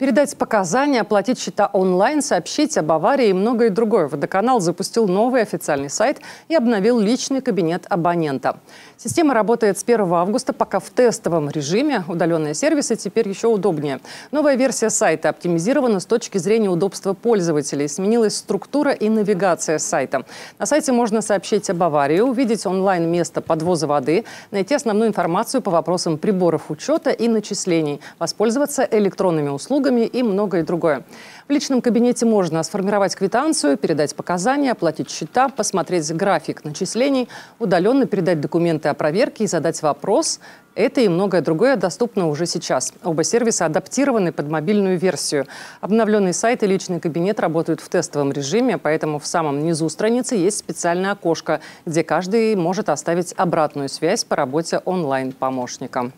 Передать показания, оплатить счета онлайн, сообщить об аварии и многое другое. Водоканал запустил новый официальный сайт и обновил личный кабинет абонента. Система работает с 1 августа, пока в тестовом режиме. Удаленные сервисы теперь еще удобнее. Новая версия сайта оптимизирована с точки зрения удобства пользователей. Сменилась структура и навигация сайта. На сайте можно сообщить об аварии, увидеть онлайн место подвоза воды, найти основную информацию по вопросам приборов учета и начислений, воспользоваться электронными услугами услугами и многое другое. В личном кабинете можно сформировать квитанцию, передать показания, оплатить счета, посмотреть график начислений, удаленно передать документы о проверке и задать вопрос. Это и многое другое доступно уже сейчас. Оба сервиса адаптированы под мобильную версию. Обновленный сайт и личный кабинет работают в тестовом режиме, поэтому в самом низу страницы есть специальное окошко, где каждый может оставить обратную связь по работе онлайн-помощника.